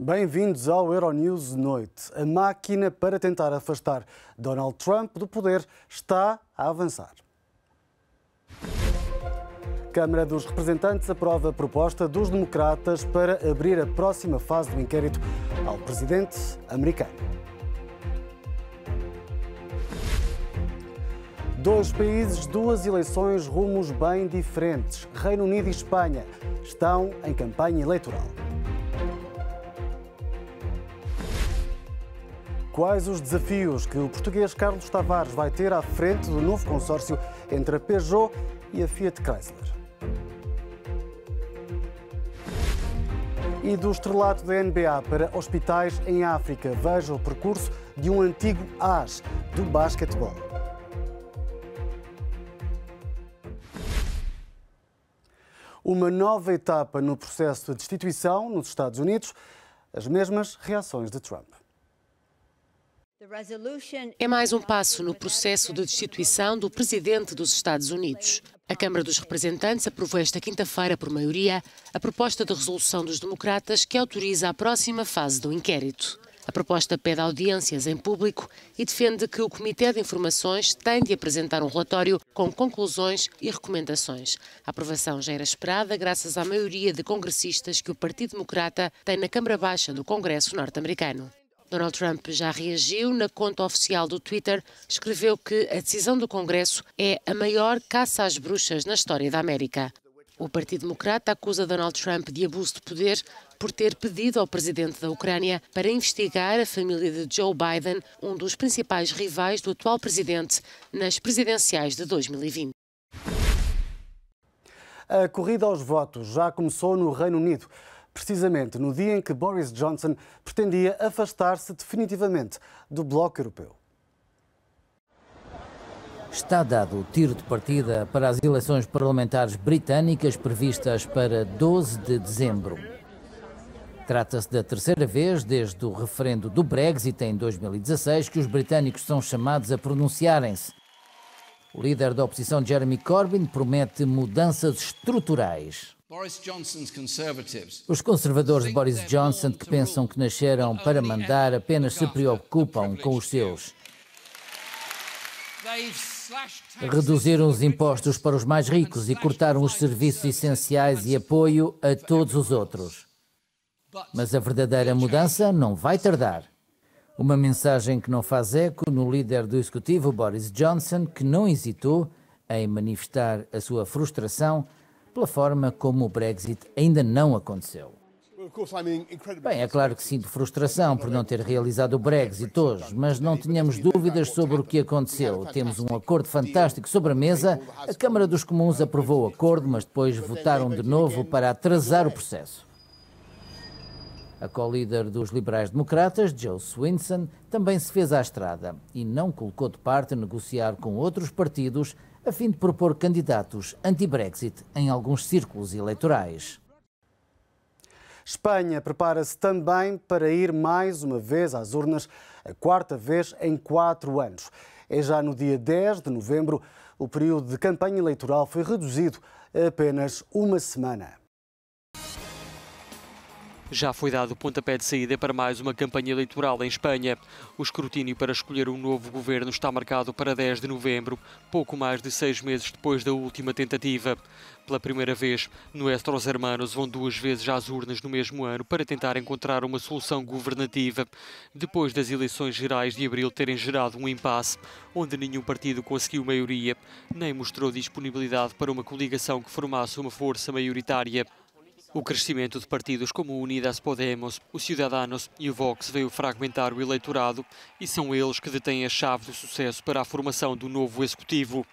Bem-vindos ao Euronews Noite. A máquina para tentar afastar Donald Trump do poder está a avançar. Câmara dos Representantes aprova a proposta dos democratas para abrir a próxima fase do inquérito ao presidente americano. Dois países, duas eleições, rumos bem diferentes. Reino Unido e Espanha estão em campanha eleitoral. Quais os desafios que o português Carlos Tavares vai ter à frente do novo consórcio entre a Peugeot e a Fiat Chrysler? E do estrelato da NBA para hospitais em África, veja o percurso de um antigo as do basquetebol. Uma nova etapa no processo de destituição nos Estados Unidos, as mesmas reações de Trump. É mais um passo no processo de destituição do presidente dos Estados Unidos. A Câmara dos Representantes aprovou esta quinta-feira, por maioria, a proposta de resolução dos democratas que autoriza a próxima fase do inquérito. A proposta pede audiências em público e defende que o Comitê de Informações tem de apresentar um relatório com conclusões e recomendações. A aprovação já era esperada graças à maioria de congressistas que o Partido Democrata tem na Câmara Baixa do Congresso norte-americano. Donald Trump já reagiu. Na conta oficial do Twitter, escreveu que a decisão do Congresso é a maior caça às bruxas na história da América. O Partido Democrata acusa Donald Trump de abuso de poder por ter pedido ao presidente da Ucrânia para investigar a família de Joe Biden, um dos principais rivais do atual presidente, nas presidenciais de 2020. A corrida aos votos já começou no Reino Unido precisamente no dia em que Boris Johnson pretendia afastar-se definitivamente do Bloco Europeu. Está dado o tiro de partida para as eleições parlamentares britânicas previstas para 12 de dezembro. Trata-se da terceira vez desde o referendo do Brexit em 2016 que os britânicos são chamados a pronunciarem-se. O líder da oposição Jeremy Corbyn promete mudanças estruturais. Os conservadores de Boris Johnson, que pensam que nasceram para mandar, apenas se preocupam com os seus. Reduziram os impostos para os mais ricos e cortaram os serviços essenciais e apoio a todos os outros. Mas a verdadeira mudança não vai tardar. Uma mensagem que não faz eco no líder do executivo, Boris Johnson, que não hesitou em manifestar a sua frustração pela forma como o Brexit ainda não aconteceu. Bem, é claro que sinto frustração por não ter realizado o Brexit hoje, mas não tínhamos dúvidas sobre o que aconteceu. Temos um acordo fantástico sobre a mesa, a Câmara dos Comuns aprovou o acordo, mas depois votaram de novo para atrasar o processo. A co-líder dos Liberais Democratas, Joe Swinson, também se fez à estrada e não colocou de parte negociar com outros partidos a fim de propor candidatos anti-Brexit em alguns círculos eleitorais. Espanha prepara-se também para ir mais uma vez às urnas, a quarta vez em quatro anos. É já no dia 10 de novembro, o período de campanha eleitoral foi reduzido a apenas uma semana. Já foi dado o pontapé de saída para mais uma campanha eleitoral em Espanha. O escrutínio para escolher um novo governo está marcado para 10 de novembro, pouco mais de seis meses depois da última tentativa. Pela primeira vez, Nuestros Hermanos vão duas vezes às urnas no mesmo ano para tentar encontrar uma solução governativa, depois das eleições gerais de abril terem gerado um impasse, onde nenhum partido conseguiu maioria, nem mostrou disponibilidade para uma coligação que formasse uma força maioritária. O crescimento de partidos como o Unidas Podemos, o Ciudadanos e o Vox veio fragmentar o eleitorado e são eles que detêm a chave do sucesso para a formação do novo executivo.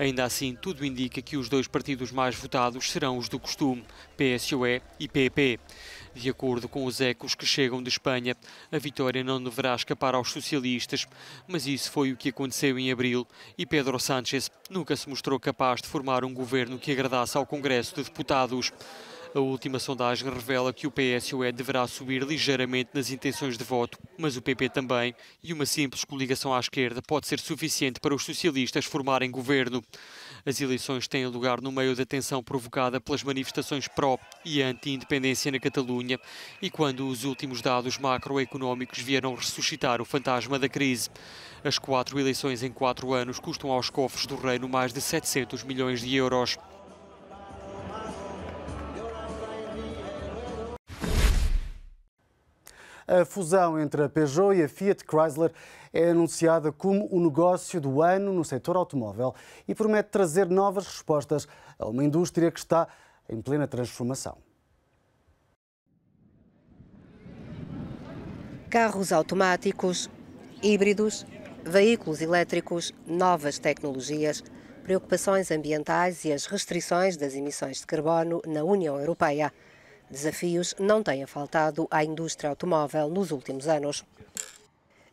Ainda assim, tudo indica que os dois partidos mais votados serão os do costume, PSOE e PP. De acordo com os ecos que chegam de Espanha, a vitória não deverá escapar aos socialistas, mas isso foi o que aconteceu em abril e Pedro Sánchez nunca se mostrou capaz de formar um governo que agradasse ao Congresso de Deputados. A última sondagem revela que o PSOE deverá subir ligeiramente nas intenções de voto, mas o PP também, e uma simples coligação à esquerda pode ser suficiente para os socialistas formarem governo. As eleições têm lugar no meio da tensão provocada pelas manifestações pró e anti-independência na Catalunha e quando os últimos dados macroeconómicos vieram ressuscitar o fantasma da crise. As quatro eleições em quatro anos custam aos cofres do Reino mais de 700 milhões de euros. A fusão entre a Peugeot e a Fiat Chrysler é anunciada como o negócio do ano no setor automóvel e promete trazer novas respostas a uma indústria que está em plena transformação. Carros automáticos, híbridos, veículos elétricos, novas tecnologias, preocupações ambientais e as restrições das emissões de carbono na União Europeia. Desafios não têm faltado à indústria automóvel nos últimos anos.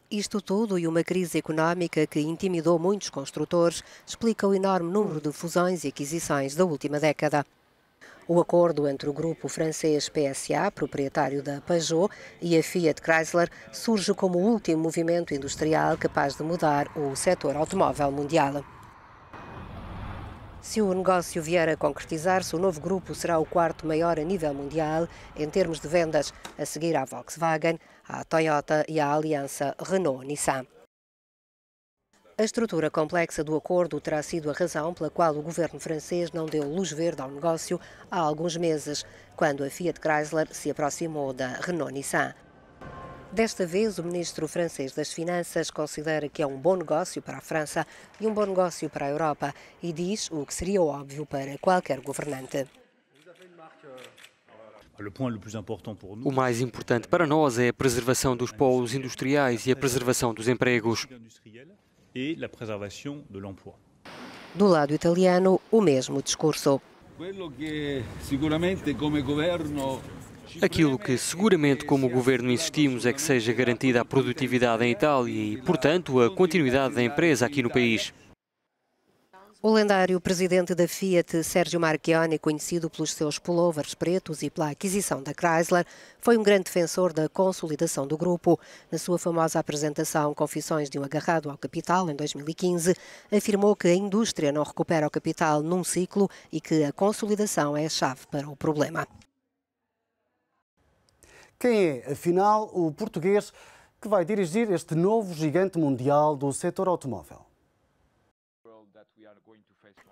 Isto tudo e uma crise económica que intimidou muitos construtores explica o enorme número de fusões e aquisições da última década. O acordo entre o grupo francês PSA, proprietário da Peugeot, e a Fiat Chrysler surge como o último movimento industrial capaz de mudar o setor automóvel mundial. Se o negócio vier a concretizar-se, o novo grupo será o quarto maior a nível mundial em termos de vendas, a seguir à Volkswagen, à Toyota e à aliança Renault-Nissan. A estrutura complexa do acordo terá sido a razão pela qual o governo francês não deu luz verde ao negócio há alguns meses, quando a Fiat Chrysler se aproximou da Renault-Nissan. Desta vez, o ministro francês das Finanças considera que é um bom negócio para a França e um bom negócio para a Europa e diz o que seria óbvio para qualquer governante. O mais importante para nós é a preservação dos polos industriais e a preservação dos empregos. Do lado italiano, o mesmo discurso. Quello che sicuramente come governo Aquilo que seguramente como governo insistimos é que seja garantida a produtividade em Itália e, portanto, a continuidade da empresa aqui no país. O lendário presidente da Fiat, Sérgio Marchionne conhecido pelos seus pullovers pretos e pela aquisição da Chrysler, foi um grande defensor da consolidação do grupo. Na sua famosa apresentação Confissões de um Agarrado ao Capital, em 2015, afirmou que a indústria não recupera o capital num ciclo e que a consolidação é a chave para o problema. Quem é, afinal, o português que vai dirigir este novo gigante mundial do setor automóvel?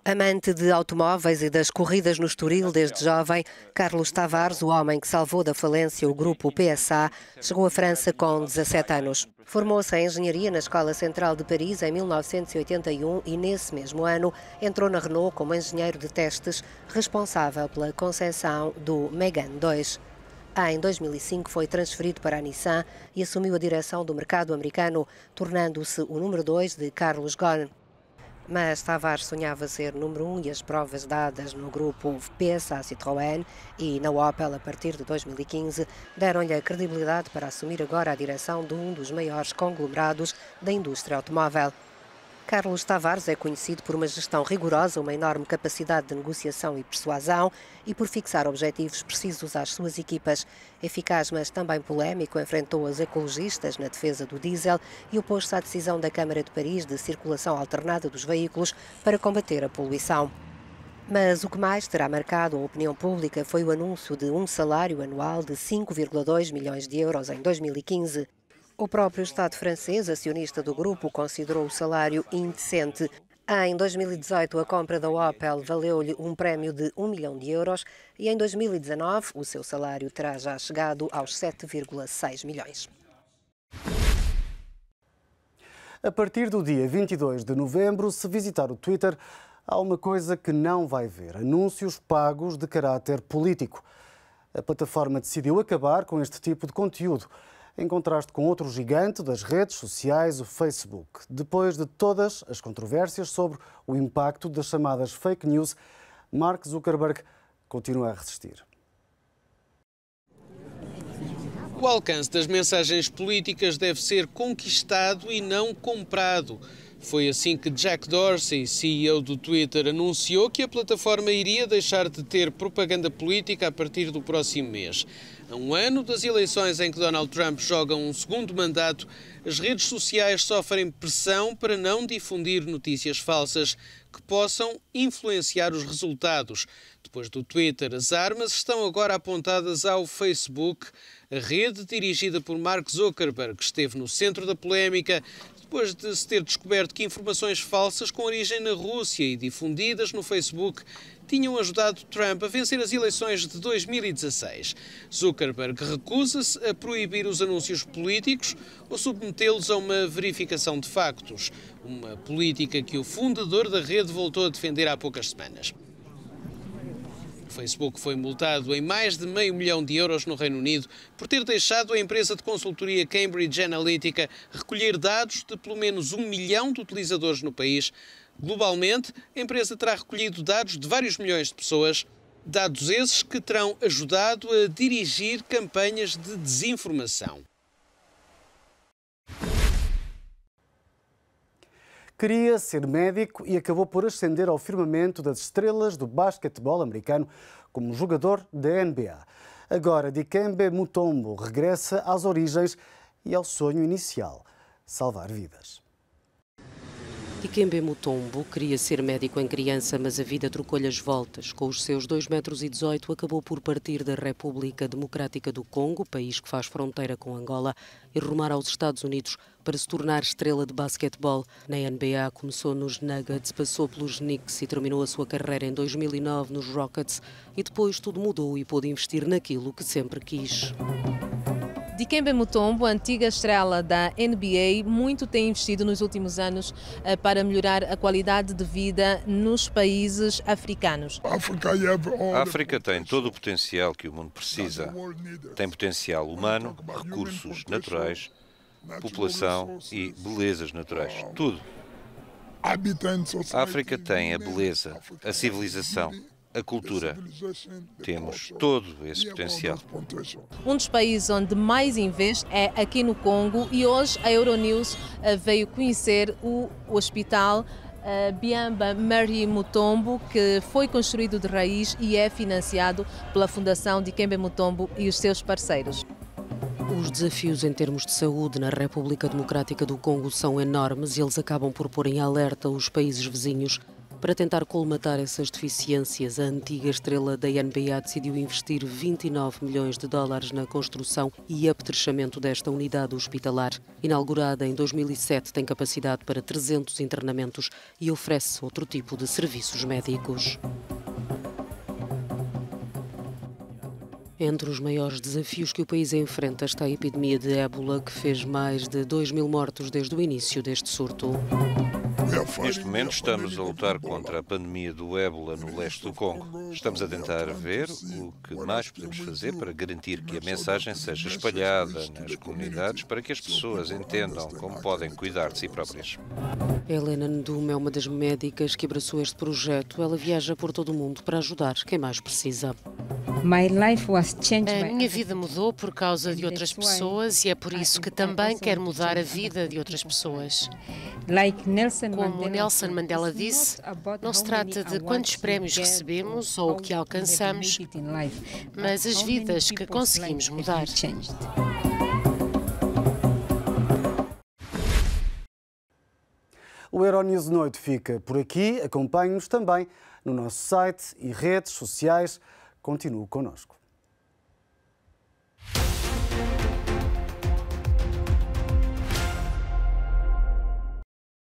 Amante de automóveis e das corridas no Estoril desde jovem, Carlos Tavares, o homem que salvou da falência o grupo PSA, chegou à França com 17 anos. Formou-se em engenharia na Escola Central de Paris em 1981 e, nesse mesmo ano, entrou na Renault como engenheiro de testes, responsável pela concessão do Megane 2. Ah, em 2005 foi transferido para a Nissan e assumiu a direção do mercado americano, tornando-se o número 2 de Carlos Ghosn. Mas Tavares sonhava ser número 1 um e as provas dadas no grupo PSA Citroën e na Opel a partir de 2015 deram-lhe a credibilidade para assumir agora a direção de um dos maiores conglomerados da indústria automóvel. Carlos Tavares é conhecido por uma gestão rigorosa, uma enorme capacidade de negociação e persuasão e por fixar objetivos precisos às suas equipas. Eficaz, mas também polémico, enfrentou as ecologistas na defesa do diesel e opôs-se à decisão da Câmara de Paris de circulação alternada dos veículos para combater a poluição. Mas o que mais terá marcado a opinião pública foi o anúncio de um salário anual de 5,2 milhões de euros em 2015. O próprio Estado francês, acionista do grupo, considerou o salário indecente. Ah, em 2018, a compra da Opel valeu-lhe um prémio de 1 milhão de euros e em 2019 o seu salário terá já chegado aos 7,6 milhões. A partir do dia 22 de novembro, se visitar o Twitter, há uma coisa que não vai ver: anúncios pagos de caráter político. A plataforma decidiu acabar com este tipo de conteúdo em contraste com outro gigante das redes sociais, o Facebook. Depois de todas as controvérsias sobre o impacto das chamadas fake news, Mark Zuckerberg continua a resistir. O alcance das mensagens políticas deve ser conquistado e não comprado. Foi assim que Jack Dorsey, CEO do Twitter, anunciou que a plataforma iria deixar de ter propaganda política a partir do próximo mês. A um ano das eleições em que Donald Trump joga um segundo mandato, as redes sociais sofrem pressão para não difundir notícias falsas que possam influenciar os resultados. Depois do Twitter, as armas estão agora apontadas ao Facebook, a rede dirigida por Mark Zuckerberg, que esteve no centro da polémica depois de se ter descoberto que informações falsas com origem na Rússia e difundidas no Facebook tinham ajudado Trump a vencer as eleições de 2016. Zuckerberg recusa-se a proibir os anúncios políticos ou submetê-los a uma verificação de factos, uma política que o fundador da rede voltou a defender há poucas semanas. O Facebook foi multado em mais de meio milhão de euros no Reino Unido por ter deixado a empresa de consultoria Cambridge Analytica recolher dados de pelo menos um milhão de utilizadores no país Globalmente, a empresa terá recolhido dados de vários milhões de pessoas, dados esses que terão ajudado a dirigir campanhas de desinformação. Queria ser médico e acabou por ascender ao firmamento das estrelas do basquetebol americano como jogador da NBA. Agora, Dikembe Mutombo regressa às origens e ao sonho inicial: salvar vidas bem Mutombo queria ser médico em criança, mas a vida trocou-lhe as voltas. Com os seus 2,18 metros, e 18, acabou por partir da República Democrática do Congo, país que faz fronteira com Angola, e rumar aos Estados Unidos para se tornar estrela de basquetebol. Na NBA, começou nos Nuggets, passou pelos Knicks e terminou a sua carreira em 2009 nos Rockets. E depois tudo mudou e pôde investir naquilo que sempre quis. Dikembe Mutombo, antiga estrela da NBA, muito tem investido nos últimos anos eh, para melhorar a qualidade de vida nos países africanos. É a África tem todo o potencial que o mundo precisa. Tem potencial humano, recursos naturais, população e belezas naturais. Tudo. A África tem a beleza, a civilização, a cultura. Temos todo esse potencial. Um dos países onde mais investe é aqui no Congo e hoje a Euronews eh, veio conhecer o hospital Uh, Biamba Mary Mutombo, que foi construído de raiz e é financiado pela Fundação de Kembe Mutombo e os seus parceiros. Os desafios em termos de saúde na República Democrática do Congo são enormes e eles acabam por pôr em alerta os países vizinhos. Para tentar colmatar essas deficiências, a antiga estrela da NBA decidiu investir 29 milhões de dólares na construção e apetrechamento desta unidade hospitalar. Inaugurada em 2007, tem capacidade para 300 internamentos e oferece outro tipo de serviços médicos. Entre os maiores desafios que o país enfrenta está a epidemia de ébola, que fez mais de 2 mil mortos desde o início deste surto. Neste momento estamos a lutar contra a pandemia do ébola no leste do Congo. Estamos a tentar ver o que mais podemos fazer para garantir que a mensagem seja espalhada nas comunidades para que as pessoas entendam como podem cuidar de si próprias. Helena Ndum é uma das médicas que abraçou este projeto. Ela viaja por todo o mundo para ajudar quem mais precisa. A minha vida mudou por causa de outras pessoas e é por isso que também quero mudar a vida de outras pessoas. Like Nelson como Nelson Mandela disse, não se trata de quantos prémios recebemos ou o que alcançamos, mas as vidas que conseguimos mudar. O Euronews Noite fica por aqui. Acompanhe-nos também no nosso site e redes sociais. Continue conosco.